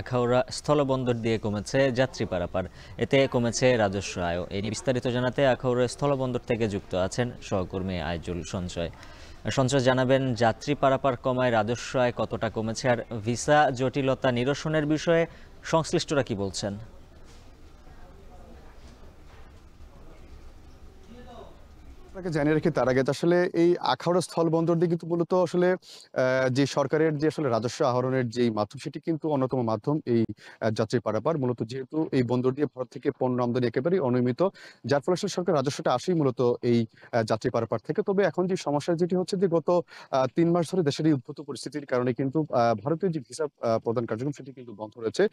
আখাউড়া স্থলবন্দর দিয়ে কমেছে যাত্রী পারাপার এতে কমেছে রাজস্ব আয় এ নিয়ে বিস্তারিত জানাতে আখাউড়া স্থলবন্দর থেকে যুক্ত আছেন সহকর্মী আয়জুল সঞ্চয় সঞ্চয় জানাবেন যাত্রী পারাপার কমায় রাজস্ব আয় কতটা কমেছে আর ভিসা জটিলতা নিরসনের বিষয়ে সংশ্লিষ্টরা কি বলছেন আপনাকে জানিয়ে রাখি তার আগে আসলে এই আখাউড়া স্থল বন্দর দিয়ে কিন্তু মূলত আসলে যে সরকারের যে আসলে রাজস্ব আহরণের যে মাধ্যম সেটি কিন্তু অন্যতম মাধ্যম এই যাত্রী পারাপার মূলত যেহেতু এই বন্দর দিয়ে ভারত থেকে পণ্য আমদানি একেবারেই অনিয়মিত যার ফলে আসলে সরকার রাজস্বটা আসেই মূলত এই যাত্রী পারাপার থেকে তবে এখন যে সমস্যা যেটি হচ্ছে যে গত তিন মাস ধরে দেশের এই উদ্ভূত পরিস্থিতির কারণে কিন্তু ভারতীয় যে ভিসা প্রদান কার্যক্রম সেটি কিন্তু বন্ধ রয়েছে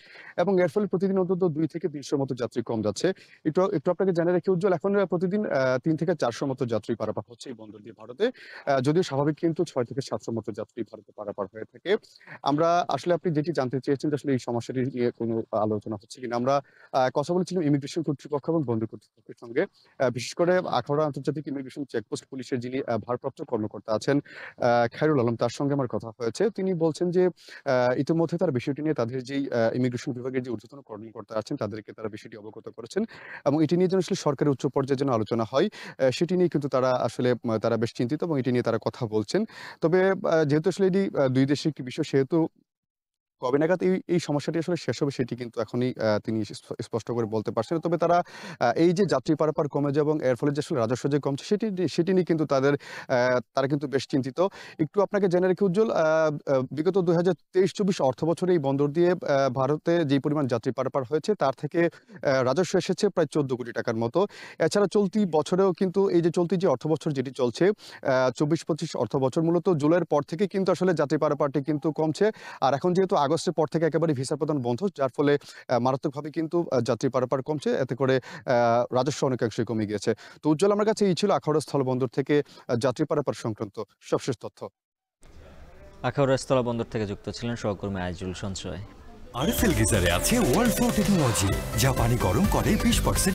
এবং এর ফলে প্রতিদিন অন্তত দুই থেকে তিনশোর মতো যাত্রী কম যাচ্ছে একটু একটু আপনাকে জানিয়ে রাখি উজ্জ্বল এখন প্রতিদিন তিন থেকে চারশোর মতো যাত্রী পারাপার হচ্ছে এই বন্দর দিয়ে ভারতে যদিও স্বাভাবিক কিন্তু ছয় থেকে সাতশো মতো যাত্রী ভারতে পারাপার হয়ে থাকে আমরা আসলে আপনি যেটি জানতে চেয়েছেন আসলে এই সমস্যাটি নিয়ে কোনো আলোচনা হচ্ছে কিনা আমরা কথা বলেছিলাম ইমিগ্রেশন কর্তৃপক্ষ এবং বন্দর কর্তৃপক্ষের সঙ্গে বিশেষ করে আখাউড়া আন্তর্জাতিক ইমিগ্রেশন চেকপোস্ট পুলিশের যিনি ভারপ্রাপ্ত কর্মকর্তা আছেন খায়রুল আলম তার সঙ্গে আমার কথা হয়েছে তিনি বলছেন যে ইতিমধ্যে তার বিষয়টি নিয়ে তাদের যে ইমিগ্রেশন বিভাগের যে ঊর্ধ্বতন কর্মকর্তা আছেন তাদেরকে তারা বিষয়টি অবগত করেছেন এবং এটি নিয়ে যেন আসলে সরকারের উচ্চ পর্যায়ে যেন আলোচনা হয় সেটি নিয়ে কিন্তু তারা আসলে তারা বেশ চিন্তিত এবং এটি নিয়ে তারা কথা বলছেন তবে যেহেতু আসলে এটি দুই দেশের একটি বিষয় সেহেতু কবে নাগাদ এই এই সমস্যাটি আসলে শেষ হবে সেটি কিন্তু এখনই তিনি স্পষ্ট করে বলতে পারছেন তবে তারা এই যে যাত্রী পারাপার কমে যায় এবং এর ফলে যে আসলে রাজস্ব যে কমছে সেটি সেটি নিয়ে কিন্তু তাদের তারা কিন্তু বেশ চিন্তিত একটু আপনাকে জেনে রেখে উজ্জ্বল বিগত দুই হাজার তেইশ চব্বিশ অর্থ বছরে এই বন্দর দিয়ে ভারতে যে পরিমাণ যাত্রী পারাপার হয়েছে তার থেকে রাজস্ব এসেছে প্রায় চোদ্দ কোটি টাকার মতো এছাড়া চলতি বছরেও কিন্তু এই যে চলতি যে অর্থ বছর যেটি চলছে চব্বিশ পঁচিশ অর্থ বছর মূলত জুলাইয়ের পর থেকে কিন্তু আসলে যাত্রী পারাপারটি কিন্তু কমছে আর এখন যেহেতু আগস্ট আগস্টের পর থেকে একেবারে ভিসা প্রদান বন্ধ যার ফলে মারাত্মকভাবে কিন্তু যাত্রী পারাপার কমছে এতে করে রাজস্ব অনেকাংশই কমে গিয়েছে তো উজ্জ্বল আমার কাছে এই ছিল আখাউড়া স্থলবন্দর থেকে যাত্রী পারাপার সংক্রান্ত সবশেষ তথ্য আখাউড়া স্থলবন্দর থেকে যুক্ত ছিলেন সহকর্মী আইজুল সঞ্চয় আরএফএল গিজারে আছে ওয়ার্ল্ড ফ্লো টেকনোলজি যা পানি গরম করে বিশ